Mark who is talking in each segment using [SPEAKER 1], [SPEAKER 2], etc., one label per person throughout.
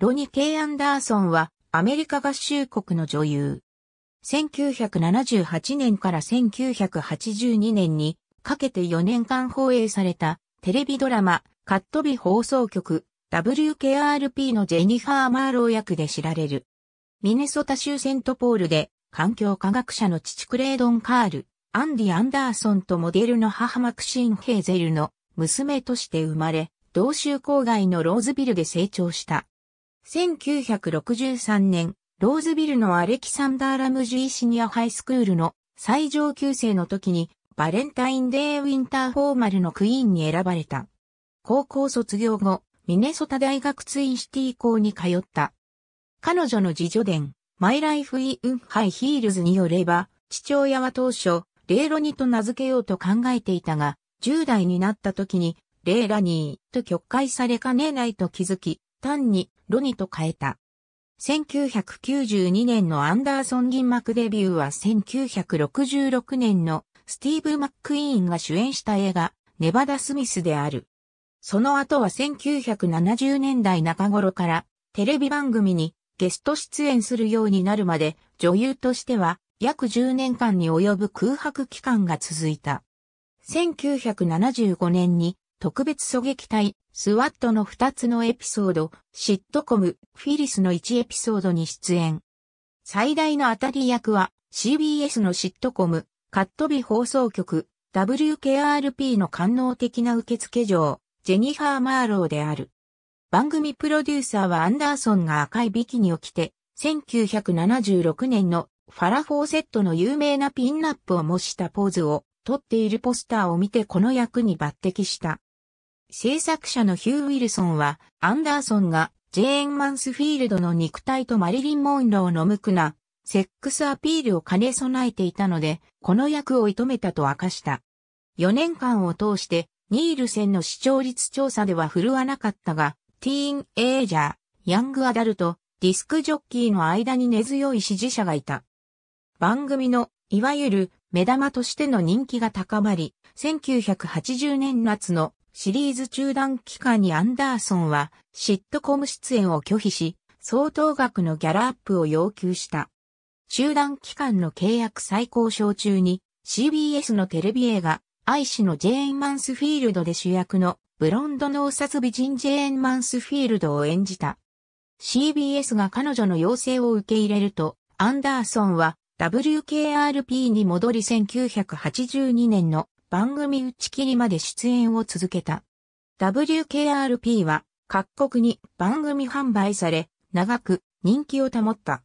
[SPEAKER 1] ロニ・ケイ・アンダーソンはアメリカ合衆国の女優。1978年から1982年にかけて4年間放映されたテレビドラマカットビ放送局 WKRP のジェニファー・マーロー役で知られる。ミネソタ州セントポールで環境科学者の父クレイドン・カール、アンディ・アンダーソンとモデルの母マクシン・ヘーゼルの娘として生まれ、同州郊外のローズビルで成長した。1963年、ローズビルのアレキサンダー・ラムジュイシニアハイスクールの最上級生の時にバレンタインデーウィンターフォーマルのクイーンに選ばれた。高校卒業後、ミネソタ大学ツインシティ校に通った。彼女の自助伝、マイライフ・イウン・ハイ・ヒールズによれば、父親は当初、レイロニと名付けようと考えていたが、10代になった時に、レイラニーと曲解されかねないと気づき、単にロニと変えた。1992年のアンダーソン銀幕デビューは1966年のスティーブ・マック・イーンが主演した映画、ネバダ・スミスである。その後は1970年代中頃からテレビ番組にゲスト出演するようになるまで女優としては約10年間に及ぶ空白期間が続いた。1975年に特別狙撃隊、スワットの2つのエピソード、シットコム、フィリスの1エピソードに出演。最大の当たり役は、CBS のシットコム、カットビ放送局、WKRP の官能的な受付嬢、ジェニファー・マーローである。番組プロデューサーはアンダーソンが赤いビキニを着て、1976年のファラ・フォーセットの有名なピンナップを模したポーズを撮っているポスターを見てこの役に抜擢した。制作者のヒュー・ウィルソンは、アンダーソンがジェーン・マンスフィールドの肉体とマリリン・モンローの無垢なセックスアピールを兼ね備えていたので、この役を射止めたと明かした。4年間を通して、ニールセンの視聴率調査では振るわなかったが、ティーン・エイジャー、ヤング・アダルト、ディスクジョッキーの間に根強い支持者がいた。番組の、いわゆる、目玉としての人気が高まり、1980年夏のシリーズ中断期間にアンダーソンはシットコム出演を拒否し、相当額のギャラアップを要求した。中断期間の契約再交渉中に CBS のテレビ映画愛しのジェーン・マンスフィールドで主役のブロンド脳殺美人ジェーン・マンスフィールドを演じた。CBS が彼女の要請を受け入れると、アンダーソンは WKRP に戻り1982年の番組打ち切りまで出演を続けた。WKRP は各国に番組販売され、長く人気を保った。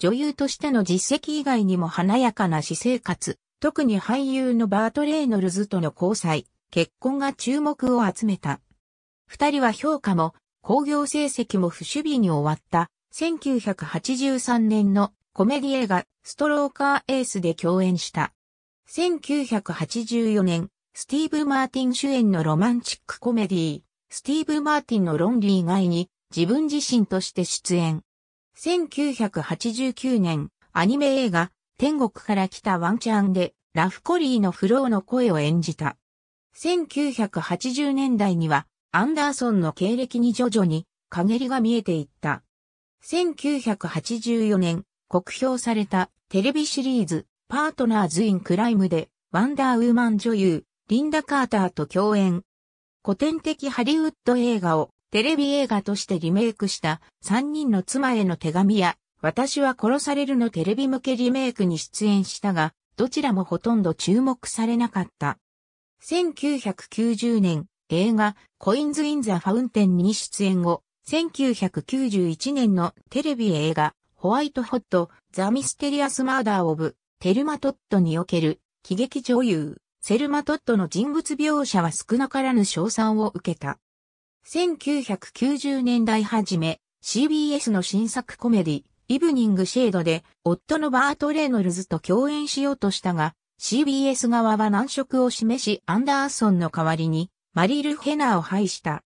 [SPEAKER 1] 女優としての実績以外にも華やかな私生活、特に俳優のバート・レイノルズとの交際、結婚が注目を集めた。二人は評価も、興行成績も不守備に終わった、1983年のコメディ映画、ストローカーエースで共演した。1984年、スティーブ・マーティン主演のロマンチックコメディー、スティーブ・マーティンのロンリー外に自分自身として出演。1989年、アニメ映画、天国から来たワンチャンで、ラフコリーのフローの声を演じた。1980年代には、アンダーソンの経歴に徐々に、陰りが見えていった。1984年、酷評されたテレビシリーズ、パートナーズ・イン・クライムで、ワンダーウーマン女優、リンダ・カーターと共演。古典的ハリウッド映画をテレビ映画としてリメイクした3人の妻への手紙や私は殺されるのテレビ向けリメイクに出演したが、どちらもほとんど注目されなかった。1990年、映画コインズ・イン・ザ・ファウンテンに出演後、1991年のテレビ映画ホワイト・ホット・ザ・ミステリアス・マーダー・オブ・テルマトットにおける喜劇女優、セルマトットの人物描写は少なからぬ賞賛を受けた。1990年代初め、CBS の新作コメディ、イブニングシェードで、夫のバート・レイノルズと共演しようとしたが、CBS 側は難色を示し、アンダーソンの代わりに、マリル・ヘナーを配した。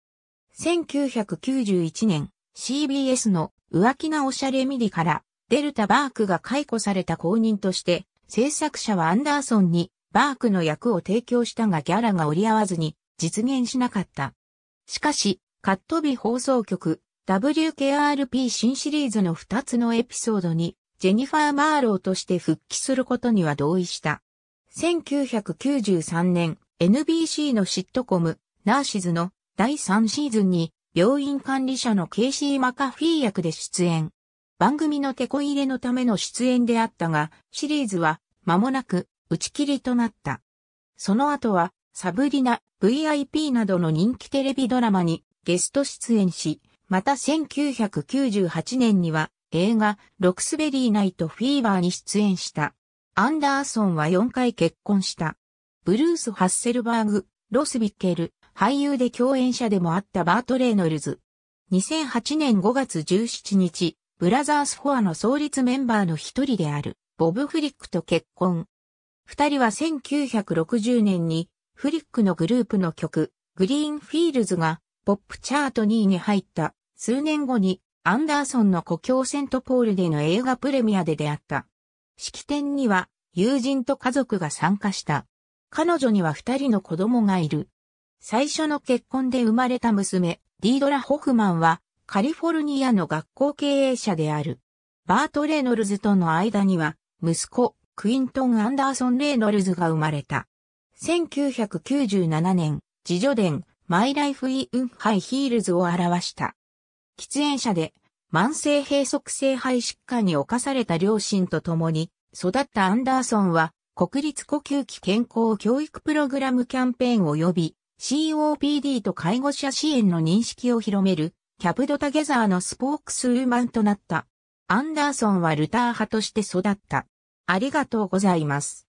[SPEAKER 1] 1991年、CBS の浮気なおしゃれミリから、デルタ・バークが解雇された後任として、制作者はアンダーソンにバークの役を提供したがギャラが折り合わずに実現しなかった。しかし、カットビ放送局 WKRP 新シリーズの2つのエピソードにジェニファー・マーローとして復帰することには同意した。1993年、NBC のシットコム、ナーシズの第3シーズンに病院管理者のケイシー・マカフィー役で出演。番組の手こ入れのための出演であったが、シリーズは間もなく打ち切りとなった。その後は、サブリナ、VIP などの人気テレビドラマにゲスト出演し、また1998年には映画、ロクスベリーナイトフィーバーに出演した。アンダーソンは4回結婚した。ブルース・ハッセルバーグ、ロス・ビッケル、俳優で共演者でもあったバート・レイノルズ。2008年5月17日、ブラザースフォアの創立メンバーの一人である、ボブ・フリックと結婚。二人は1960年に、フリックのグループの曲、グリーンフィールズが、ポップチャート2位に入った、数年後に、アンダーソンの故郷セントポールでの映画プレミアで出会った。式典には、友人と家族が参加した。彼女には二人の子供がいる。最初の結婚で生まれた娘、ディードラ・ホフマンは、カリフォルニアの学校経営者である。バート・レイノルズとの間には、息子、クイントン・アンダーソン・レイノルズが生まれた。1997年、自助伝、マイ・ライフ・イ・ウン・ハイ・ヒールズを表した。喫煙者で、慢性閉塞性肺疾患に侵された両親と共に、育ったアンダーソンは、国立呼吸器健康教育プログラムキャンペーン及び、COPD と介護者支援の認識を広めるキャプドタゲザーのスポークスウーマンとなった。アンダーソンはルター派として育った。ありがとうございます。